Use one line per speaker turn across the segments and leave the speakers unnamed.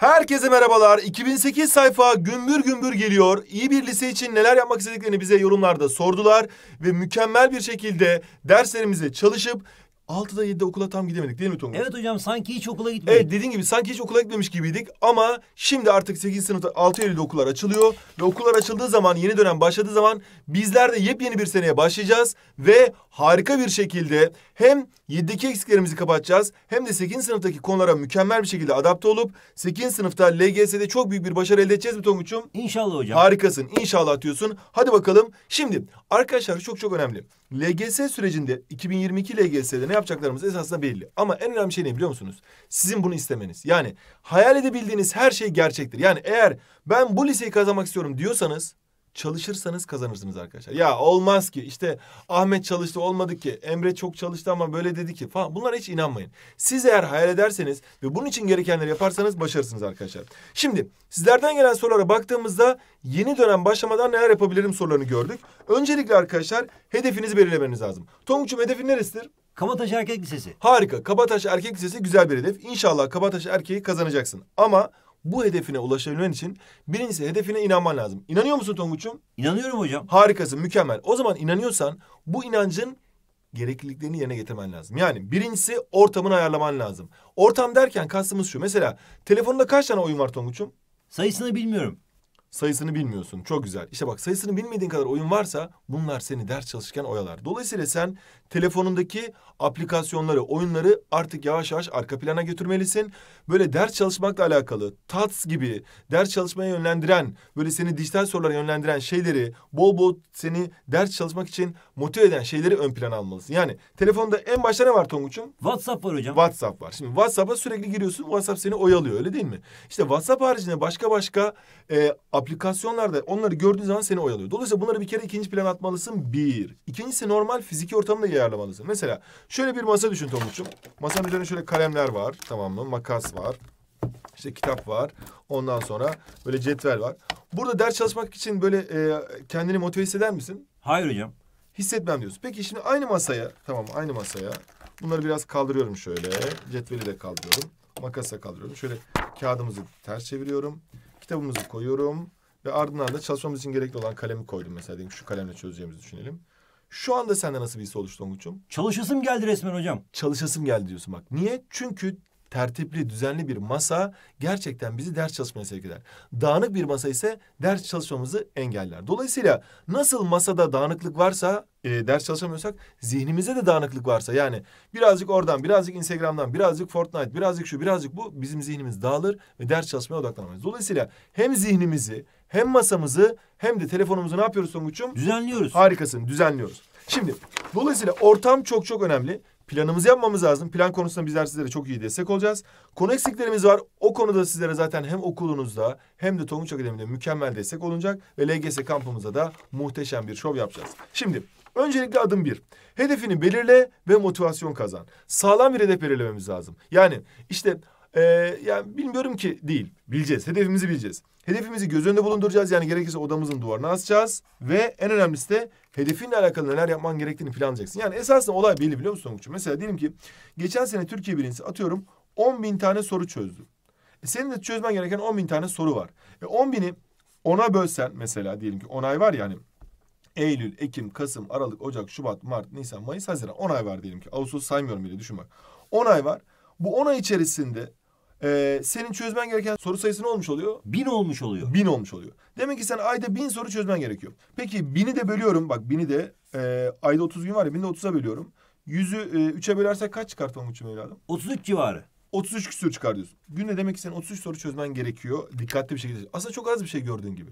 Herkese merhabalar. 2008 sayfa gümbür gümbür geliyor. İyi bir lise için neler yapmak istediklerini bize yorumlarda sordular. Ve mükemmel bir şekilde derslerimize çalışıp 6'da 7'de okula tam gidemedik değil mi Tonguç? Evet hocam sanki hiç okula gitmedik. Evet dediğin gibi sanki hiç okula gitmemiş gibiydik ama şimdi artık 8. sınıfta 6 Eylül'de okullar açılıyor. Ve okullar açıldığı zaman yeni dönem başladığı zaman bizler de yepyeni bir seneye başlayacağız. Ve harika bir şekilde hem 7'deki eksiklerimizi kapatacağız. Hem de 8. sınıftaki konulara mükemmel bir şekilde adapte olup 8. sınıfta LGS'de çok büyük bir başarı elde edeceğiz mi Tonguç'um? İnşallah hocam. Harikasın. İnşallah atıyorsun Hadi bakalım. Şimdi arkadaşlar çok çok önemli. LGS sürecinde 2022 LGS'de ne yapacaklarımız esasında belli. Ama en önemli şey ne biliyor musunuz? Sizin bunu istemeniz. Yani hayal edebildiğiniz her şey gerçektir. Yani eğer ben bu liseyi kazanmak istiyorum diyorsanız çalışırsanız kazanırsınız arkadaşlar. Ya olmaz ki işte Ahmet çalıştı olmadı ki Emre çok çalıştı ama böyle dedi ki falan bunlara hiç inanmayın. Siz eğer hayal ederseniz ve bunun için gerekenleri yaparsanız başarırsınız arkadaşlar. Şimdi sizlerden gelen sorulara baktığımızda yeni dönem başlamadan neler yapabilirim sorularını gördük. Öncelikle arkadaşlar hedefinizi belirlemeniz lazım. Tonguç'um hedefin neresidir? Kabataş Erkek Lisesi. Harika. Kabataş Erkek Lisesi güzel bir hedef. İnşallah Kabataş Erkeği kazanacaksın. Ama bu hedefine ulaşabilmen için birincisi hedefine inanman lazım. İnanıyor musun Tonguç'um? İnanıyorum hocam. Harikasın, mükemmel. O zaman inanıyorsan bu inancın gerekliliklerini yerine getirmen lazım. Yani birincisi ortamını ayarlaman lazım. Ortam derken kastımız şu. Mesela telefonunda kaç tane oyun var Tonguç'um? Sayısını bilmiyorum sayısını bilmiyorsun. Çok güzel. İşte bak sayısını bilmediğin kadar oyun varsa bunlar seni ders çalışırken oyalar. Dolayısıyla sen telefonundaki aplikasyonları, oyunları artık yavaş yavaş arka plana götürmelisin. Böyle ders çalışmakla alakalı TATS gibi ders çalışmaya yönlendiren, böyle seni dijital sorulara yönlendiren şeyleri bol bol seni ders çalışmak için motive eden şeyleri ön plana almalısın. Yani telefonda en başta ne var Tonguç'um? WhatsApp var hocam. WhatsApp var. Şimdi WhatsApp'a sürekli giriyorsun. WhatsApp seni oyalıyor öyle değil mi? İşte WhatsApp haricinde başka başka e, aplikasyonlarda onları gördüğün zaman seni oyalıyor. Dolayısıyla bunları bir kere ikinci plana atmalısın. Bir. İkincisi normal fiziki ortamda ayarlamalısın. Mesela şöyle bir masa düşün Tonguç'um. Masanın üzerine şöyle kalemler var. Tamam mı? Makas var. İşte kitap var. Ondan sonra böyle cetvel var. Burada ders çalışmak için böyle e, kendini motive hisseder misin? Hayır hocam hissetmem diyorsun. Peki şimdi aynı masaya tamam aynı masaya bunları biraz kaldırıyorum şöyle. Cetveli de kaldırıyorum. Makasa kaldırıyorum. Şöyle kağıdımızı ters çeviriyorum. Kitabımızı koyuyorum. Ve ardından da çalışmamız için gerekli olan kalemi koydum. Mesela diyelim şu kalemle çözeceğimizi düşünelim. Şu anda sende nasıl bir his oluştu Onguç'um? Çalışasım geldi resmen hocam. Çalışasım geldi diyorsun bak. Niye? Çünkü tertipli, düzenli bir masa gerçekten bizi ders çalışmaya sevk eder. Dağınık bir masa ise ders çalışmamızı engeller. Dolayısıyla nasıl masada dağınıklık varsa e, ders çalışamıyorsak zihnimize de dağınıklık varsa yani birazcık oradan, birazcık Instagram'dan, birazcık Fortnite, birazcık şu, birazcık bu bizim zihnimiz dağılır ve ders çalışmaya odaklanamayız. Dolayısıyla hem zihnimizi hem masamızı hem de telefonumuzu ne yapıyoruz Songuç'um? Düzenliyoruz. Harikasın, düzenliyoruz. Şimdi dolayısıyla ortam çok çok önemli. Planımızı yapmamız lazım. Plan konusunda bizler sizlere çok iyi destek olacağız. Konu eksiklerimiz var. O konuda sizlere zaten hem okulunuzda hem de Tonguç Akademi'de mükemmel destek olunacak. Ve LGS kampımıza da muhteşem bir şov yapacağız. Şimdi Öncelikle adım bir. Hedefini belirle ve motivasyon kazan. Sağlam bir hedef belirlememiz lazım. Yani işte ee, yani bilmiyorum ki değil. Bileceğiz. Hedefimizi bileceğiz. Hedefimizi göz önünde bulunduracağız. Yani gerekirse odamızın duvarına asacağız. Ve en önemlisi de hedefinle alakalı neler yapman gerektiğini planlayacaksın. Yani esasında olay belli biliyor musun Sonuç'un? Mesela diyelim ki geçen sene Türkiye birincisi atıyorum 10 bin tane soru çözdü. E senin de çözmen gereken 10 bin tane soru var. E 10 bini ona bölsen mesela diyelim ki 10 ay var yani. Eylül, Ekim, Kasım, Aralık, Ocak, Şubat, Mart, Nisan, Mayıs, Haziran. 10 ay var diyelim ki. Ağustos saymıyorum bile düşün bak. 10 ay var. Bu 10 ay içerisinde ee, senin çözmen gereken soru sayısı ne olmuş oluyor? Bin olmuş oluyor. Bin olmuş oluyor. Demek ki sen ayda bin soru çözmen gerekiyor. Peki bini de bölüyorum. Bak bini de e, ayda 30 gün var ya bini de 30'a bölüyorum. Yüzü e, üçe bölersek kaç çıkar Tonguç'um evladım? 33 civarı. 33 küsur çıkar diyorsun. Günde demek ki senin 33 soru çözmen gerekiyor. Dikkatli bir şekilde. Aslında çok az bir şey gördüğün gibi.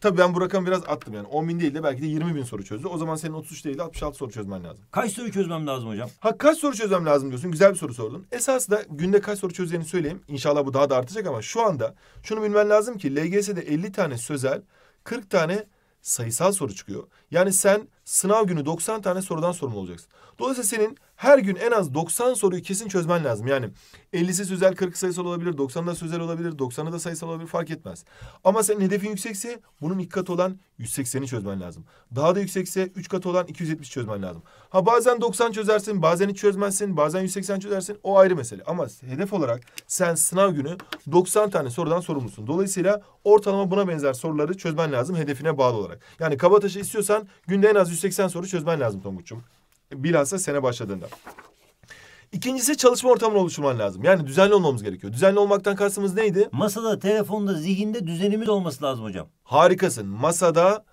Tabii ben bu rakamı biraz attım yani. 10 bin değil de belki de 20 bin soru çözdü. O zaman senin 33 değil de 66 soru çözmen lazım. Kaç soru çözmem lazım hocam? Ha kaç soru çözmem lazım diyorsun. Güzel bir soru sordun. Esas da günde kaç soru çözeceğini söyleyeyim. İnşallah bu daha da artacak ama şu anda şunu bilmen lazım ki LGS'de 50 tane sözel, 40 tane sayısal soru çıkıyor. Yani sen sınav günü 90 tane sorudan sorumlu olacaksın. Dolayısıyla senin her gün en az 90 soruyu kesin çözmen lazım. Yani 50'si sözel 40 sayısal olabilir, 90 da sözel olabilir, 90'ı da sayısal olabilir fark etmez. Ama senin hedefin yüksekse bunun iki katı olan 180'i çözmen lazım. Daha da yüksekse 3 katı olan 270 çözmen lazım. Ha bazen 90 çözersin, bazen hiç çözmezsin, bazen 180 çözersin o ayrı mesele. Ama hedef olarak sen sınav günü 90 tane sorudan sorumlusun. Dolayısıyla ortalama buna benzer soruları çözmen lazım hedefine bağlı olarak. Yani kabataşı istiyorsan günde en az 180 soru çözmen lazım Tonguç'um. Bilhassa sene başladığında. İkincisi çalışma ortamını oluşturman lazım. Yani düzenli olmamız gerekiyor. Düzenli olmaktan kastımız neydi? Masada, telefonda, zihinde düzenimiz olması lazım hocam. Harikasın. Masada,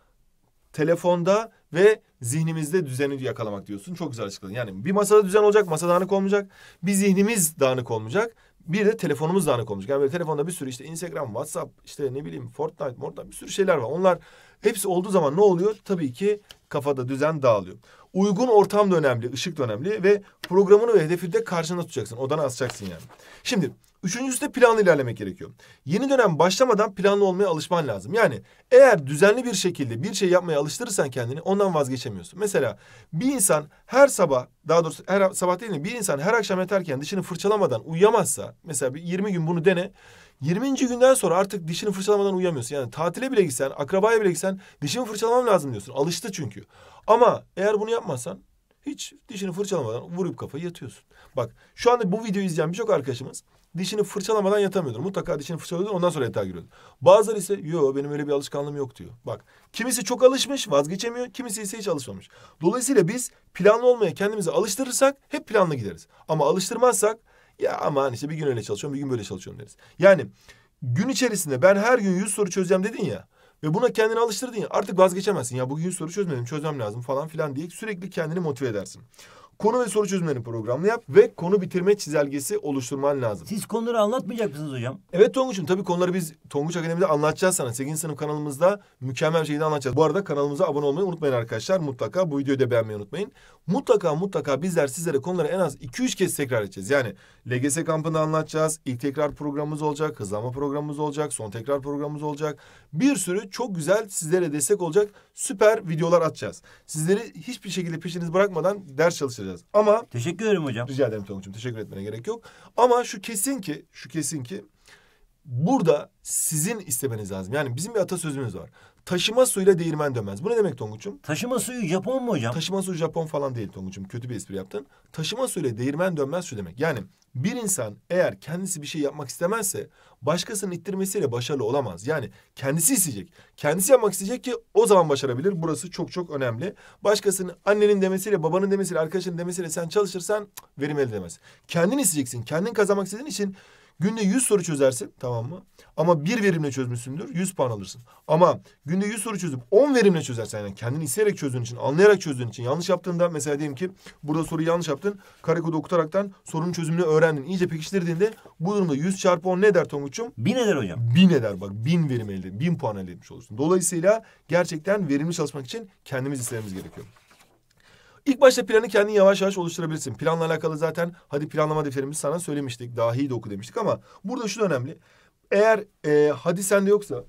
telefonda ve zihnimizde düzeni yakalamak diyorsun. Çok güzel açıkladın. Yani bir masada düzen olacak, masa dağınık olmayacak. Bir zihnimiz dağınık olmayacak. Bir de telefonumuz dağınık olmayacak. Yani böyle telefonda bir sürü işte Instagram, WhatsApp, işte ne bileyim Fortnite, Fortnite bir sürü şeyler var. Onlar Hepsi olduğu zaman ne oluyor? Tabii ki kafada düzen dağılıyor. Uygun ortam da önemli, ışık da önemli ve programını ve hedefi de karşına tutacaksın. Odana asacaksın yani. Şimdi üçüncüsü de planlı ilerlemek gerekiyor. Yeni dönem başlamadan planlı olmaya alışman lazım. Yani eğer düzenli bir şekilde bir şey yapmaya alıştırırsan kendini ondan vazgeçemiyorsun. Mesela bir insan her sabah, daha doğrusu her sabah değil mi? Bir insan her akşam yatarken dişini fırçalamadan uyuyamazsa, mesela bir 20 gün bunu dene. 20. günden sonra artık dişini fırçalamadan uyuyamıyorsun. Yani tatile bile gitsen, akrabaya bile gitsen dişimi fırçalamam lazım diyorsun. Alıştı çünkü. Ama eğer bunu yapmazsan hiç dişini fırçalamadan vurup kafayı yatıyorsun. Bak şu anda bu videoyu izleyen birçok arkadaşımız dişini fırçalamadan yatamıyordur. Mutlaka dişini fırçalıyordur ondan sonra yatağa giriyordur. Bazıları ise yo benim öyle bir alışkanlığım yok diyor. Bak kimisi çok alışmış vazgeçemiyor kimisi ise hiç alışmamış. Dolayısıyla biz planlı olmaya kendimizi alıştırırsak hep planlı gideriz. Ama alıştırmazsak ya aman işte bir gün öyle çalışıyorum, bir gün böyle çalışıyorum deriz. Yani gün içerisinde ben her gün yüz soru çözeceğim dedin ya. Ve buna kendini alıştırdın ya artık vazgeçemezsin. Ya bugün yüz soru çözmedim çözmem lazım falan filan diye sürekli kendini motive edersin. Konu ve soru çözümlerini programlı yap ve konu bitirme çizelgesi oluşturman lazım. Siz konuları anlatmayacak mısınız hocam? Evet Tonguç'um tabii konuları biz Tonguç Akademi'de anlatacağız sana. 8. sınıf kanalımızda mükemmel bir şekilde anlatacağız. Bu arada kanalımıza abone olmayı unutmayın arkadaşlar. Mutlaka bu videoyu da beğenmeyi unutmayın. Mutlaka mutlaka bizler sizlere konuları en az 2-3 kez tekrar edeceğiz. Yani LGS kampında anlatacağız. İlk tekrar programımız olacak. Hızlanma programımız olacak. Son tekrar programımız olacak. Bir sürü çok güzel sizlere destek olacak süper videolar atacağız. Sizleri hiçbir şekilde peşiniz bırakmadan ders çalışacağız konuşacağız. Ama teşekkür ederim hocam. Rica ederim Tonguç'um. Teşekkür etmene gerek yok. Ama şu kesin ki, şu kesin ki burada sizin istemeniz lazım. Yani bizim bir atasözümüz var. Taşıma suyla değirmen dönmez. Bu ne demek Tonguç'um? Taşıma suyu Japon mu hocam? Taşıma suyu Japon falan değil Tonguç'um. Kötü bir espri yaptın. Taşıma suyla değirmen dönmez şu demek. Yani bir insan eğer kendisi bir şey yapmak istemezse başkasının ittirmesiyle başarılı olamaz. Yani kendisi isteyecek. Kendisi yapmak isteyecek ki o zaman başarabilir. Burası çok çok önemli. Başkasının annenin demesiyle, babanın demesiyle, arkadaşının demesiyle sen çalışırsan verim elde edemez. Kendin isteyeceksin. Kendin kazanmak istediğin için Günde 100 soru çözersin tamam mı? Ama bir verimle çözmüşsündür 100 puan alırsın. Ama günde 100 soru çözüp 10 verimle çözersen yani kendini isteyerek çözdüğün için, anlayarak çözdüğün için yanlış yaptığında mesela diyelim ki burada soruyu yanlış yaptın. Karekodu okutaraktan sorunun çözümünü öğrendin. İyice pekiştirdiğinde bu durumda 100 çarpı 10 ne eder Tonguç'um? 1000 eder hocam. 1000 eder bak 1000 verim elde, 1000 puan elde etmiş olursun. Dolayısıyla gerçekten verimli çalışmak için kendimiz istememiz gerekiyor. İlk başta planı kendin yavaş yavaş oluşturabilirsin. Planla alakalı zaten hadi planlama defterimiz sana söylemiştik. Daha de oku demiştik ama burada şu da önemli. Eğer e, hadi sende yoksa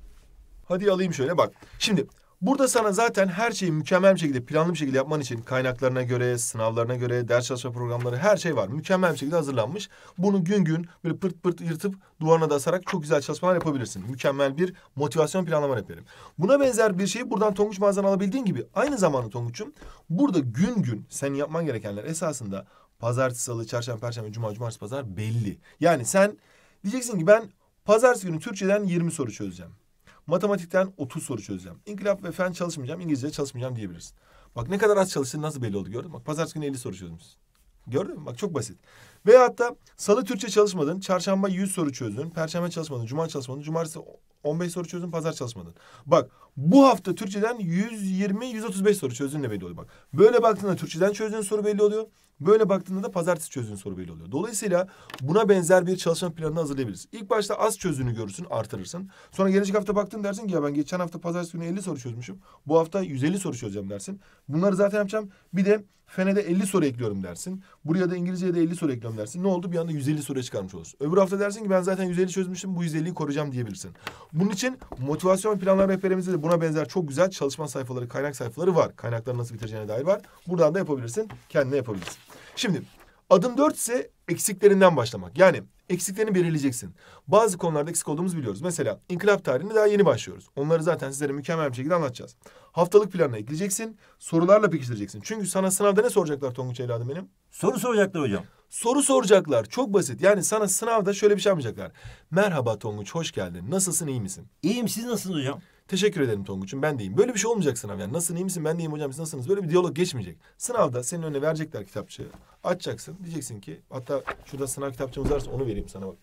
hadi alayım şöyle bak. Şimdi Burada sana zaten her şeyi mükemmel bir şekilde, planlı bir şekilde yapman için kaynaklarına göre, sınavlarına göre, ders çalışma programları her şey var. Mükemmel bir şekilde hazırlanmış. Bunu gün gün böyle pırt pırt yırtıp duvarına da asarak çok güzel çalışmalar yapabilirsin. Mükemmel bir motivasyon planlama rehberim. Buna benzer bir şeyi buradan Tonguç mağazadan alabildiğin gibi aynı zamanda Tonguç'um burada gün gün sen yapman gerekenler esasında pazartesi, salı, çarşamba, perşembe, cuma, cumartesi, pazar belli. Yani sen diyeceksin ki ben pazartesi günü Türkçeden 20 soru çözeceğim. Matematikten 30 soru çözeceğim. İnkılap ve fen çalışmayacağım, İngilizce çalışmayacağım diyebilirsin. Bak ne kadar az çalıştın nasıl belli oldu gördün mü? Bak pazartesi günü 50 soru çözmüşsün. Gördün mü? Bak çok basit. Veya hatta salı Türkçe çalışmadın, çarşamba 100 soru çözdün, perşembe çalışmadın, cuma çalışmadın, cumartesi 15 soru çözdün, pazar çalışmadın. Bak bu hafta Türkçeden 120-135 soru çözdün de belli oluyor bak. Böyle baktığında Türkçeden çözdüğün soru belli oluyor. Böyle baktığında da pazartesi çözün soru belli oluyor. Dolayısıyla buna benzer bir çalışma planını hazırlayabiliriz. İlk başta az çözünü görürsün, artırırsın. Sonra gelecek hafta baktın dersin ki ya ben geçen hafta pazartesi günü 50 soru çözmüşüm. Bu hafta 150 soru çözeceğim dersin. Bunları zaten yapacağım. Bir de Fen'e de 50 soru ekliyorum dersin. Buraya da İngilizce'ye de 50 soru ekliyorum dersin. Ne oldu? Bir anda 150 soru çıkarmış olursun. Öbür hafta dersin ki ben zaten 150 çözmüştüm. Bu 150'yi koruyacağım diyebilirsin. Bunun için motivasyon planlar rehberimizde de buna benzer çok güzel çalışma sayfaları, kaynak sayfaları var. Kaynakları nasıl bitireceğine dair var. Buradan da yapabilirsin. Kendine yapabilirsin. Şimdi adım dört ise eksiklerinden başlamak. Yani eksiklerini belirleyeceksin. Bazı konularda eksik olduğumuzu biliyoruz. Mesela inkılap tarihini daha yeni başlıyoruz. Onları zaten sizlere mükemmel bir şekilde anlatacağız. Haftalık planına ekleyeceksin. Sorularla pekiştireceksin. Çünkü sana sınavda ne soracaklar Tonguç evladım benim? Soru soracaklar hocam. Soru soracaklar. Çok basit. Yani sana sınavda şöyle bir şey yapmayacaklar. Merhaba Tonguç, hoş geldin. Nasılsın, iyi misin? İyiyim, siz nasılsınız hocam? Teşekkür ederim Tonguç'um ben deyim. Böyle bir şey olmayacak sınav yani. Nasılsın iyi misin ben deyim hocam siz nasılsınız? Böyle bir diyalog geçmeyecek. Sınavda senin önüne verecekler kitapçığı. Açacaksın diyeceksin ki hatta şurada sınav kitapçığımız varsa onu vereyim sana bak.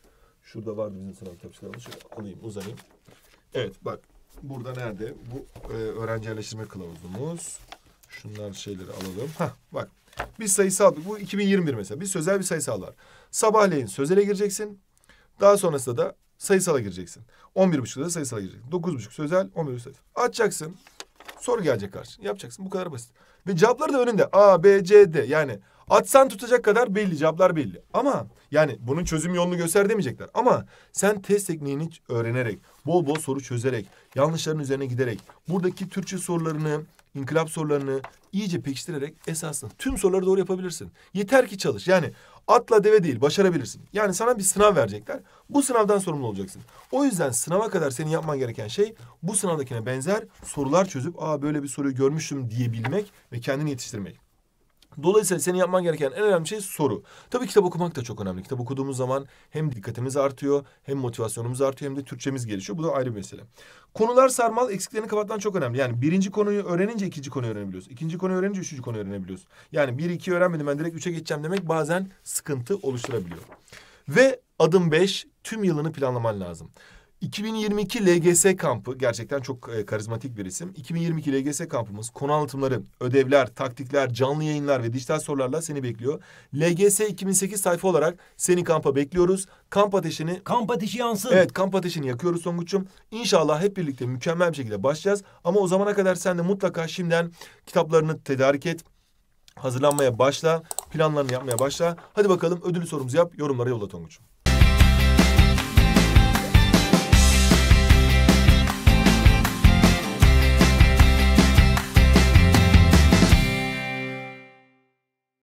Şurada vardı bizim sınav kitapçıklarımız. Şöyle alayım uzanayım. Evet bak burada nerede? Bu e, öğrenci yerleştirme kılavuzumuz. Şunlar şeyleri alalım. Hah bak bir sayısal bu 2021 mesela bir sözel bir sayısal var. Sabahleyin sözele gireceksin. Daha sonrasında da sayısala gireceksin. 11.5'da da sayısala gireceksin. 9.5 sözel, 11.5 sayısal. Açacaksın. Soru gelecek karşına. Yapacaksın. Bu kadar basit. Ve cevapları da önünde. A, B, C, D. Yani atsan tutacak kadar belli. Cevaplar belli. Ama yani bunun çözüm yolunu göster demeyecekler. Ama sen test tekniğini öğrenerek, bol bol soru çözerek, yanlışların üzerine giderek, buradaki Türkçe sorularını inkılap sorularını iyice pekiştirerek esasında tüm soruları doğru yapabilirsin. Yeter ki çalış. Yani atla deve değil başarabilirsin. Yani sana bir sınav verecekler. Bu sınavdan sorumlu olacaksın. O yüzden sınava kadar senin yapman gereken şey bu sınavdakine benzer sorular çözüp aa böyle bir soruyu görmüştüm diyebilmek ve kendini yetiştirmek. Dolayısıyla senin yapman gereken en önemli şey soru. Tabii kitap okumak da çok önemli. Kitap okuduğumuz zaman hem dikkatimiz artıyor, hem motivasyonumuz artıyor, hem de Türkçemiz gelişiyor. Bu da ayrı bir mesele. Konular sarmal eksiklerini kapatman çok önemli. Yani birinci konuyu öğrenince ikinci konuyu öğrenebiliyoruz. İkinci konuyu öğrenince üçüncü konuyu öğrenebiliyoruz. Yani bir iki öğrenmedim ben direkt üçe geçeceğim demek bazen sıkıntı oluşturabiliyor. Ve adım beş tüm yılını planlaman lazım. 2022 LGS kampı gerçekten çok e, karizmatik bir isim. 2022 LGS kampımız konu anlatımları, ödevler, taktikler, canlı yayınlar ve dijital sorularla seni bekliyor. LGS 2008 sayfa olarak seni kampa bekliyoruz. Kamp ateşini... Kamp ateşi yansın. Evet kamp ateşini yakıyoruz Songuç'um. İnşallah hep birlikte mükemmel bir şekilde başlayacağız. Ama o zamana kadar sen de mutlaka şimdiden kitaplarını tedarik et. Hazırlanmaya başla, planlarını yapmaya başla. Hadi bakalım ödülü sorumuzu yap, yorumlara yolla Tonguç'um.